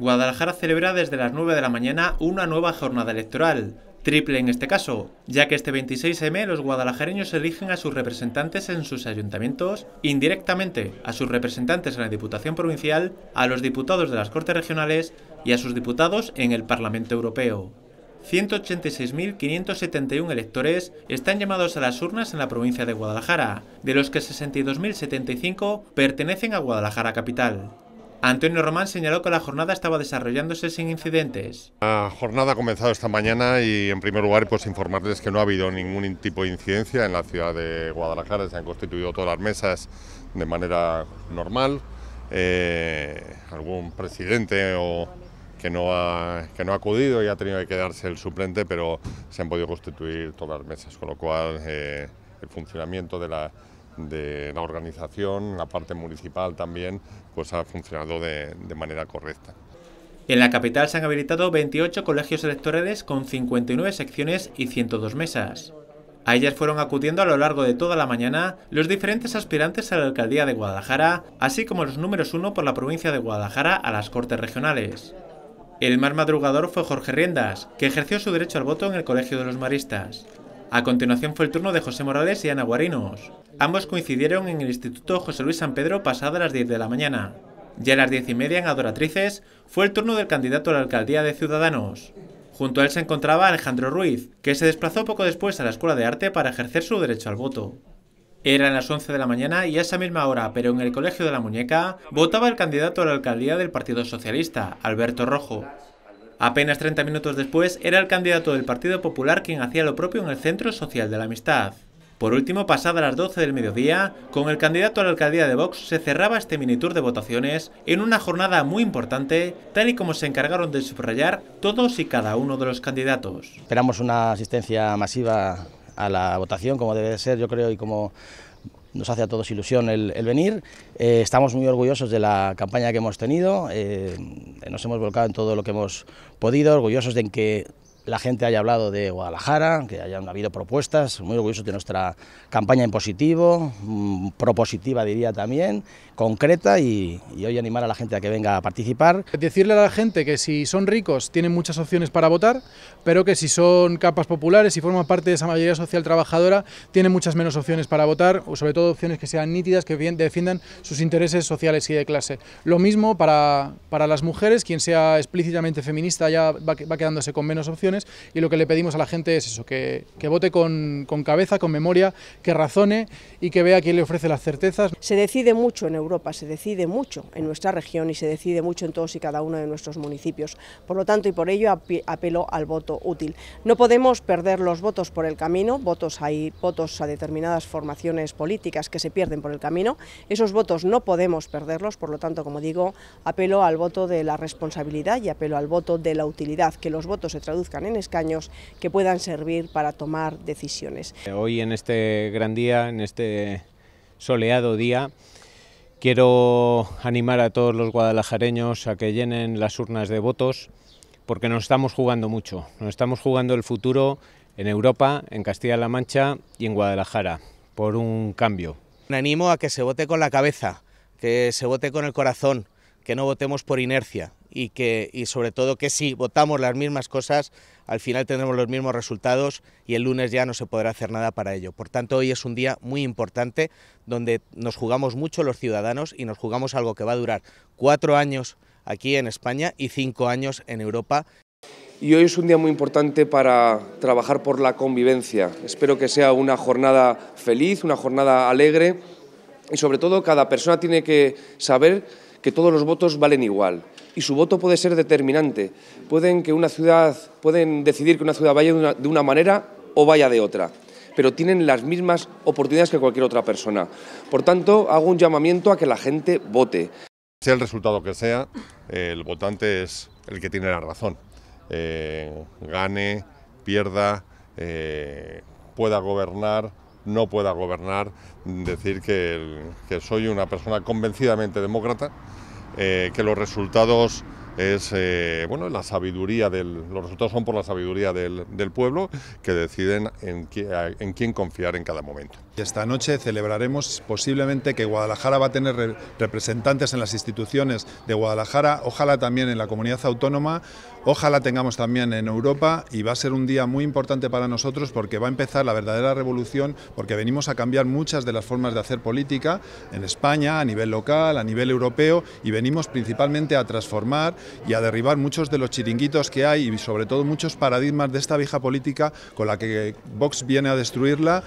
Guadalajara celebra desde las 9 de la mañana una nueva jornada electoral, triple en este caso, ya que este 26M los guadalajareños eligen a sus representantes en sus ayuntamientos, indirectamente a sus representantes en la Diputación Provincial, a los diputados de las Cortes Regionales y a sus diputados en el Parlamento Europeo. 186.571 electores están llamados a las urnas en la provincia de Guadalajara, de los que 62.075 pertenecen a Guadalajara Capital. Antonio Román señaló que la jornada estaba desarrollándose sin incidentes. La jornada ha comenzado esta mañana y en primer lugar pues informarles que no ha habido ningún tipo de incidencia en la ciudad de Guadalajara, se han constituido todas las mesas de manera normal. Eh, algún presidente o que no, ha, que no ha acudido y ha tenido que quedarse el suplente, pero se han podido constituir todas las mesas, con lo cual eh, el funcionamiento de la, de la organización, la parte municipal también, pues ha funcionado de, manera correcta. En la capital se han habilitado 28 colegios electorales con 59 secciones y 102 mesas. A ellas fueron acudiendo a lo largo de toda la mañana los diferentes aspirantes a la alcaldía de Guadalajara, así como los números uno por la provincia de Guadalajara a las cortes regionales. El más madrugador fue Jorge Riendas, que ejerció su derecho al voto en el Colegio de los Maristas. A continuación fue el turno de José Morales y Ana Guarinos. Ambos coincidieron en el Instituto José Luis San Pedro pasada las 10 de la mañana. Ya a las 10 y media en Adoratrices fue el turno del candidato a la alcaldía de Ciudadanos. Junto a él se encontraba Alejandro Ruiz, que se desplazó poco después a la Escuela de Arte para ejercer su derecho al voto. Eran las 11 de la mañana y a esa misma hora, pero en el Colegio de la Muñeca, votaba el candidato a la alcaldía del Partido Socialista, Alberto Rojo. Apenas 30 minutos después, era el candidato del Partido Popular quien hacía lo propio en el Centro Social de la Amistad. Por último, pasada las 12 del mediodía, con el candidato a la alcaldía de Vox se cerraba este mini-tour de votaciones en una jornada muy importante, tal y como se encargaron de subrayar todos y cada uno de los candidatos. Esperamos una asistencia masiva a la votación, como debe ser, yo creo, y como nos hace a todos ilusión el, venir. Eh, estamos muy orgullosos de la campaña que hemos tenido, eh, nos hemos volcado en todo lo que hemos podido, orgullosos de que la gente haya hablado de Guadalajara, que hayan habido propuestas, muy orgulloso de nuestra campaña en positivo, mm, propositiva diría también, concreta y, hoy animar a la gente a que venga a participar. Decirle a la gente que si son ricos tienen muchas opciones para votar, pero que si son capas populares y forman parte de esa mayoría social trabajadora tienen muchas menos opciones para votar, o sobre todo opciones que sean nítidas, que defiendan sus intereses sociales y de clase. Lo mismo para, para las mujeres, quien sea explícitamente feminista ya va quedándose con menos opciones y lo que le pedimos a la gente es eso, que, vote con, con, cabeza, con memoria, que razone y que vea quién le ofrece las certezas. Se decide mucho en Europa, se decide mucho en nuestra región y se decide mucho en todos y cada uno de nuestros municipios. Por lo tanto y por ello apelo al voto útil. No podemos perder los votos por el camino, votos hay votos a determinadas formaciones políticas que se pierden por el camino, esos votos no podemos perderlos, por lo tanto, como digo, apelo al voto de la responsabilidad y apelo al voto de la utilidad, que los votos se traduzcan en escaños que puedan servir para tomar decisiones. Hoy en este gran día, en este soleado día, quiero animar a todos los guadalajareños a que llenen las urnas de votos porque nos estamos jugando mucho, nos estamos jugando el futuro en Europa, en Castilla-La Mancha y en Guadalajara, por un cambio. Me animo a que se vote con la cabeza, que se vote con el corazón, que no votemos por inercia, y, que, y sobre todo que si votamos las mismas cosas, al final tendremos los mismos resultados y el lunes ya no se podrá hacer nada para ello. Por tanto, hoy es un día muy importante donde nos jugamos mucho los ciudadanos y nos jugamos algo que va a durar cuatro años aquí en España y cinco años en Europa. Y hoy es un día muy importante para trabajar por la convivencia. Espero que sea una jornada feliz, una jornada alegre y sobre todo cada persona tiene que saber que todos los votos valen igual y su voto puede ser determinante. Pueden, que una ciudad, pueden decidir que una ciudad vaya de una, manera o vaya de otra pero tienen las mismas oportunidades que cualquier otra persona. Por tanto, hago un llamamiento a que la gente vote. Sea el resultado que sea, eh, el votante es el que tiene la razón. Eh, gane, pierda, eh, pueda gobernar, no pueda gobernar, decir que, soy una persona convencidamente demócrata, eh, que los resultados es eh, bueno, la sabiduría del, los resultados son por la sabiduría del, pueblo que deciden en, quién confiar en cada momento. Esta noche celebraremos posiblemente que Guadalajara va a tener representantes en las instituciones de Guadalajara, ojalá también en la comunidad autónoma, ojalá tengamos también en Europa y va a ser un día muy importante para nosotros porque va a empezar la verdadera revolución porque venimos a cambiar muchas de las formas de hacer política en España, a nivel local, a nivel europeo y venimos principalmente a transformar y a derribar muchos de los chiringuitos que hay y sobre todo muchos paradigmas de esta vieja política con la que Vox viene a destruirla.